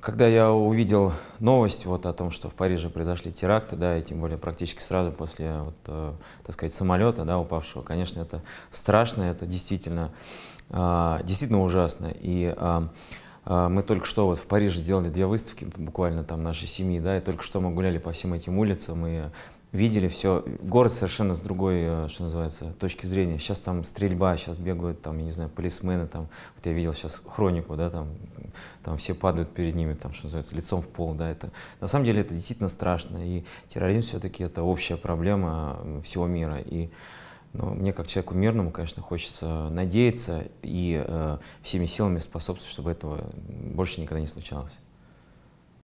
Когда я увидел новость вот о том, что в Париже произошли теракты, да, и тем более практически сразу после, вот, э, так сказать, самолета, да, упавшего, конечно, это страшно, это действительно, э, действительно ужасно. И э, мы только что вот в Париже сделали две выставки буквально там нашей семьи, да, и только что мы гуляли по всем этим улицам, и видели все. Город совершенно с другой, э, что называется, точки зрения. Сейчас там стрельба, сейчас бегают там, я не знаю, полисмены, там, вот я видел сейчас хронику, да, там, там все падают перед ними, там, что называется, лицом в пол, да, это, на самом деле это действительно страшно, и терроризм все-таки это общая проблема всего мира, и но ну, мне, как человеку мирному, конечно, хочется надеяться и э, всеми силами способствовать, чтобы этого больше никогда не случалось.